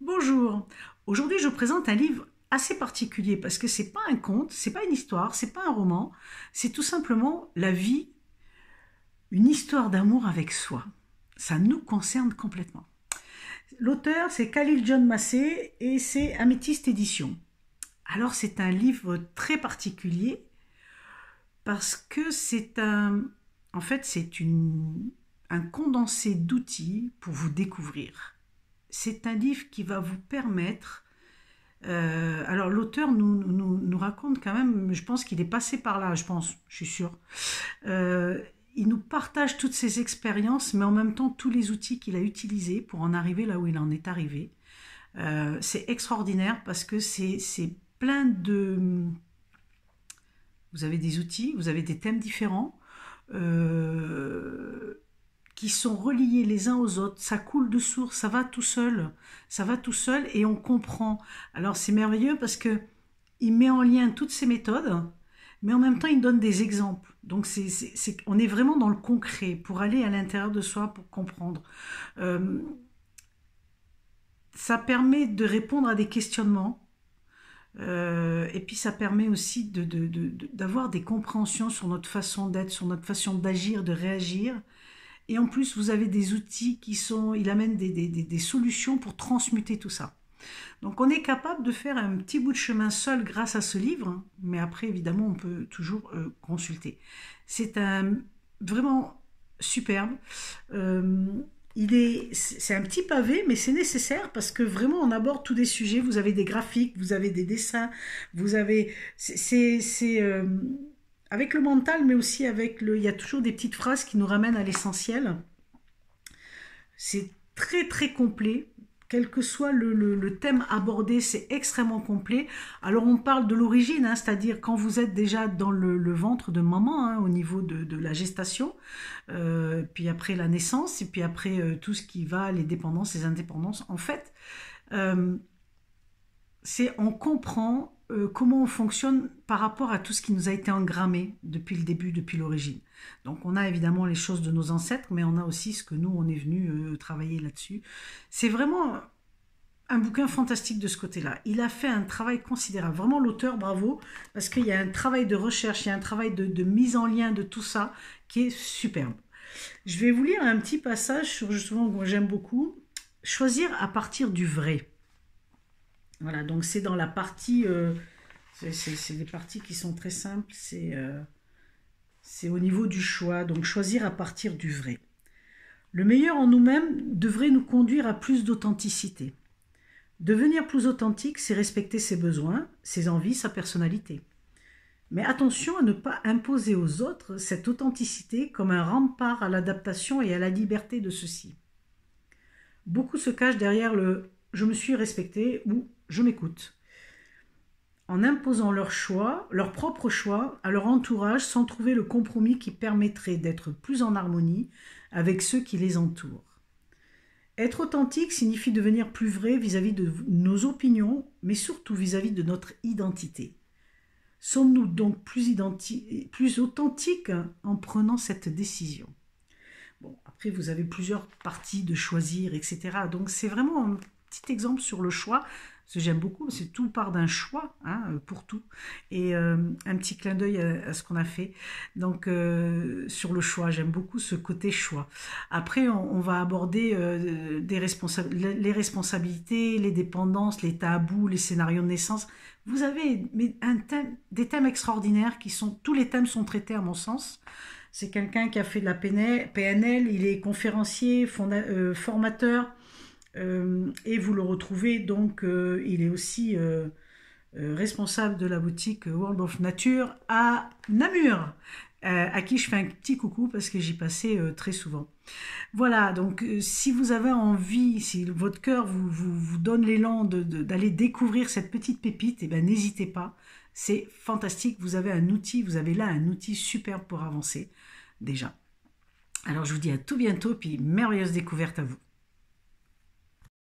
Bonjour. Aujourd'hui, je présente un livre assez particulier parce que c'est pas un conte, c'est pas une histoire, c'est pas un roman, c'est tout simplement la vie, une histoire d'amour avec soi. Ça nous concerne complètement. L'auteur, c'est Khalil John Massé et c'est Amethyst Édition. Alors, c'est un livre très particulier parce que c'est un en fait, c'est un condensé d'outils pour vous découvrir c'est un livre qui va vous permettre... Euh, alors l'auteur nous, raconte quand même, je pense qu'il est passé par là, je pense, je suis sûre. Euh, il nous partage toutes ses expériences, mais en même temps tous les outils qu'il a utilisés pour en arriver là où il en est arrivé. Euh, c'est extraordinaire parce que c'est plein de... Vous avez des outils, vous avez des thèmes différents qui sont reliés les uns aux autres, ça coule de source, ça va tout seul, ça va tout seul et on comprend. Alors c'est merveilleux parce que il met en lien toutes ces méthodes, mais en même temps il donne des exemples. Donc c'est, on est vraiment dans le concret pour aller à l'intérieur de soi pour comprendre. Euh, ça permet de répondre à des questionnements. Euh, et puis ça permet aussi d'avoir des compréhensions sur notre façon d'être, sur notre façon d'agir, de réagir, et en plus, vous avez des outils qui sont, il amène des, solutions pour transmuter tout ça. Donc on est capable de faire un petit bout de chemin seul grâce à ce livre, hein, mais après évidemment on peut toujours euh, consulter. C'est un vraiment superbe. Euh, il est, c'est un petit pavé, mais c'est nécessaire parce que vraiment on aborde tous des sujets. Vous avez des graphiques, vous avez des dessins, vous avez, c'est, c'est, euh, avec le mental, mais aussi avec le... Il y a toujours des petites phrases qui nous ramènent à l'essentiel. C'est très très complet. Quel que soit le, thème abordé, c'est extrêmement complet. Alors on parle de l'origine, hein, c'est-à-dire quand vous êtes déjà dans le, ventre de maman, hein, au niveau de, la gestation, euh, puis après la naissance, et puis après euh, tout ce qui va, les dépendances, les indépendances. En fait, euh, c'est on comprend euh, comment on fonctionne par rapport à tout ce qui nous a été engrammé depuis le début, depuis l'origine. Donc on a évidemment les choses de nos ancêtres, mais on a aussi ce que nous, on est venu euh, travailler là-dessus. C'est vraiment un bouquin fantastique de ce côté-là. Il a fait un travail considérable. Vraiment l'auteur, bravo, parce qu'il y a un travail de recherche, il y a un travail de, mise en lien de tout ça qui est superbe. Je vais vous lire un petit passage sur justement que j'aime beaucoup. Choisir à partir du vrai. Voilà, donc c'est dans la partie. Euh, c'est des parties qui sont très simples. Euh, c'est au niveau du choix. Donc choisir à partir du vrai. Le meilleur en nous-mêmes devrait nous conduire à plus d'authenticité. Devenir plus authentique, c'est respecter ses besoins, ses envies, sa personnalité. Mais attention à ne pas imposer aux autres cette authenticité comme un rempart à l'adaptation et à la liberté de ceux-ci. Beaucoup se cachent derrière le je me suis respecté ou je m'écoute, en imposant leur choix, leur propre choix à leur entourage sans trouver le compromis qui permettrait d'être plus en harmonie avec ceux qui les entourent. Être authentique signifie devenir plus vrai vis-à-vis de nos opinions, mais surtout vis-à-vis de notre identité. Sommes-nous donc plus, plus authentiques en prenant cette décision Bon, après, vous avez plusieurs parties de choisir, etc. Donc, c'est vraiment un petit exemple sur le choix ce que j'aime beaucoup, c'est tout part d'un choix hein, euh, pour tout. Et euh, un petit clin d'œil à, ce qu'on a fait. Donc euh, sur le choix, j'aime beaucoup ce côté choix. Après, on, va aborder les responsabilités, les dépendances, les tabous, les scénarios de naissance. Vous avez des thèmes extraordinaires qui sont tous les thèmes sont traités à mon sens. C'est quelqu'un qui a fait de la PNL, il est conférencier, formateur euh, et vous le retrouvez donc, euh, il est aussi euh, responsable de la boutique World of Nature à Namur, à qui je fais un petit coucou parce que j'y passais très souvent. Voilà, donc si vous avez envie, si votre cœur vous, vous, donne l'élan d'aller découvrir cette petite pépite, eh ben, n'hésitez pas. C'est fantastique, vous avez un outil, vous avez là un outil superbe pour avancer déjà. Alors je vous dis à tout bientôt, puis merveilleuse découverte à vous.